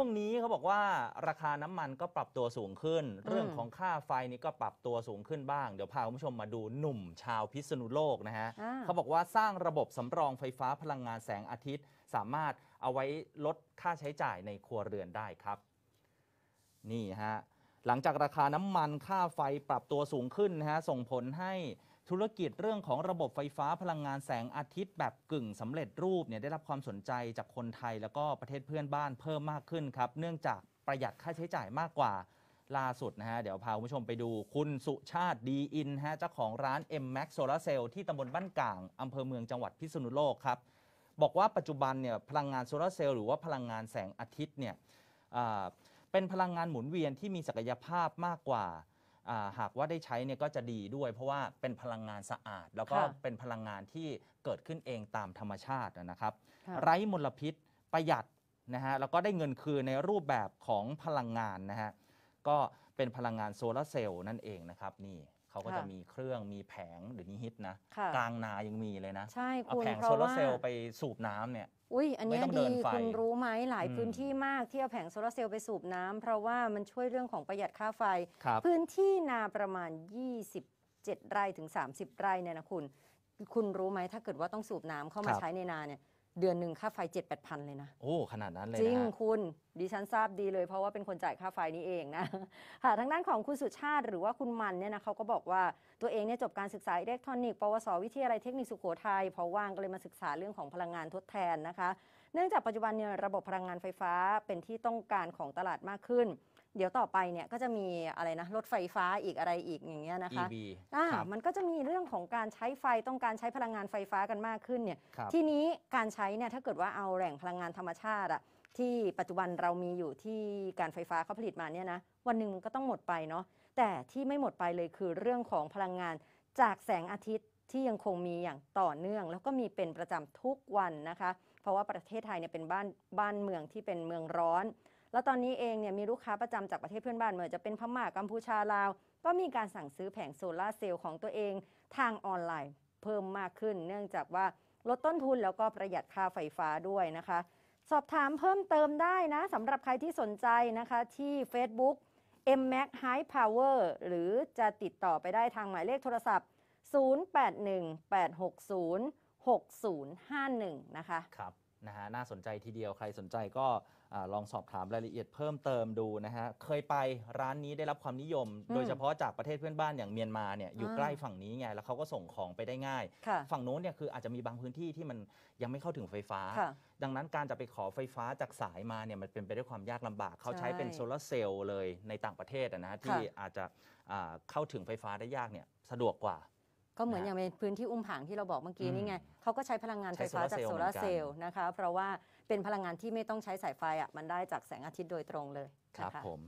่วงนี้เขาบอกว่าราคาน้ำมันก็ปรับตัวสูงขึ้น เรื่องของค่าไฟนี่ก็ปรับตัวสูงขึ้นบ้าง เดี๋ยวพาคุณผู้ชมมาดูหนุ่มชาวพิษณุโลกนะฮะเขาบอกว่าสร้างระบบสำรองไฟฟ้าพลังงานแสงอาทิตย์ สามารถเอาไว้ลดค่าใช้จ่ายในครัวเรือนได้ครับ นี่ฮะหลังจากราคาน้ำมันค่าไฟปรับตัวสูงขึ้นนะฮะส่งผลให้ธุรกิจเรื่องของระบบไฟฟ้าพลังงานแสงอาทิตย์ แบบกึ่งสำเร็จรูปเนี่ยได้รับความสนใจจากคนไทยแล้วก็ประเทศเพื่อนบ้านเพิ่มมากขึ้นครับ เนื่องจากประหยัดค่าใช้จ่ายมากกว่าล่าสุดนะฮะ เดี๋ยวพาคุณผู้ชมไปดู คุณสุชาติดีอินฮะเจ้าของร้าน M Max Solar Cell ที่ตำบลบ้านกางอำเภอเมืองจังหวัดพิษณุโลกครับบอกว่าปัจจุบันเนี่ยพลังงานโซลาเซลล์หรือว่าพลังงานแสงอาทิตย์เนี่ยเป็นพลังงานหมุนเวียนที่มีศักยภาพมากกว่าหากว่าได้ใช้เนี่ยก็จะดีด้วย เพราะว่าเป็นพลังงานสะอาด แล้วก็เป็นพลังงานที่เกิดขึ้นเองตามธรรมชาตินะครับ ไร้มลพิษประหยัดนะฮะแล้วก็ได้เงินคืนในรูปแบบของพลังงานนะฮะก็เป็นพลังงานโซลาร์เซลล์นั่นเองนะครับนี่เขาก็จะมีเครื่องมีแผงเดี๋ยวนี้ฮิตนะ กลางนายังมีเลยนะใช่เอาคุณแผงเพโซราะลาว่าร์เซลล์ไปสูบน้ำเนี่ยอุ้ยอันนี้ไม่ต้องเดิีนไฟคุณรู้ไหมหลายพื้นที่มาก ที่เอาแผงโซลาร์เซลล์ไปสูบน้ำเพราะว่ามันช่วยเรื่องของประหยัดค่าไฟ พื้นที่นาประมาณ 27ไร่ถึง 30ไร่เนี่ยนะคุณ คุณรู้ไหมถ้าเกิดว่าต้องสูบน้ำเข้ามาใช้ในนาเนี่ยเดือนหนึ่งค่าไฟ7 8 0 0 0 เลยนะ โอ้ ขนาดนั้นเลยจนะริง คุณดิฉันทราบดีเลย เพราะว่าเป็นคนจ่ายค่าไฟนี้เองนะ ค่ะทางด้านของคุณสุชาติหรือว่าคุณมันเนี่ยนะเขาก็บอกว่าตัวเองเนี่ยจบการศึกษาอิเล็กทรอนิกส์ปวสวิทยาลัยเทคนิคสุโขทัยพอว่างก็เลยมาศึกษาเรื่องของพลังงานทดแทนนะคะเนื่องจากปัจจุบันเนี่ยระบบพลังงานไฟฟ้าเป็นที่ต้องการของตลาดมากขึ้นเดี๋ยวต่อไปเนี่ยก็จะมีอะไรนะรถไฟฟ้าอีกอะไรอีกอย่างเงี้ยนะคะ EV อ่ามันก็จะมีเรื่องของการใช้ไฟต้องการใช้พลังงานไฟฟ้ากันมากขึ้นเนี่ยทีนี้การใช้เนี่ยถ้าเกิดว่าเอาแหล่งพลังงานธรรมชาติอะที่ปัจจุบันเรามีอยู่ที่การไฟฟ้าเขาผลิตมาเนี่ยนะวันหนึ่งมันก็ต้องหมดไปเนาะแต่ที่ไม่หมดไปเลยคือเรื่องของพลังงานจากแสงอาทิตย์ที่ยังคงมีอย่างต่อเนื่องแล้วก็มีเป็นประจำทุกวันนะคะ เพราะว่าประเทศไทยเนี่ยเป็นบ้านบ้านเมืองที่เป็นเมืองร้อน แล้วตอนนี้เองเนี่ยมีลูกค้าประจำจากประเทศเพื่อนบ้านเหมือนจะเป็นพม่ากัมพูชาลาว ก็มีการสั่งซื้อแผงโซลาเซลล์ของตัวเองทางออนไลน์เพิ่มมากขึ้น เนื่องจากว่าลดต้นทุนแล้วก็ประหยัดค่าไฟฟ้าด้วยนะคะ สอบถามเพิ่มเติมได้นะสำหรับใครที่สนใจนะคะที่ Facebook m m a c High Power หรือจะติดต่อไปได้ทางหมายเลขโทรศัพท์0818606051 นะคะ ครับนะฮะน่าสนใจทีเดียวใครสนใจก็ลองสอบถามรายละเอียดเพิ่มเติมดูนะฮะ เคยไปร้านนี้ได้รับความนิยม โดยเฉพาะจากประเทศเพื่อนบ้านอย่างเมียนมาเนี่ยอยู่ใกล้ฝั่งนี้ไงแล้วเขาก็ส่งของไปได้ง่าย ฝั่งโน้นเนี่ยคืออาจจะมีบางพื้นที่ที่มันยังไม่เข้าถึงไฟฟ้า ดังนั้นการจะไปขอไฟฟ้าจากสายมาเนี่ยมันเป็นไปด้วยความยากลำบากเขาใช้เป็นโซลาเซลล์เลยในต่างประเทศนะที่อาจจะเข้าถึงไฟฟ้าได้ยากเนี่ยสะดวกกว่าก็เหมือนอย่างในพื้นที่อุ้มผางที่เราบอกเมื่อกี้นี่ไง เขาก็ใช้พลังงานไฟฟ้าจากโซลาร์เซลล์นะคะ เพราะว่าเป็นพลังงานที่ไม่ต้องใช้สายไฟอ่ะ มันได้จากแสงอาทิตย์โดยตรงเลยครับผม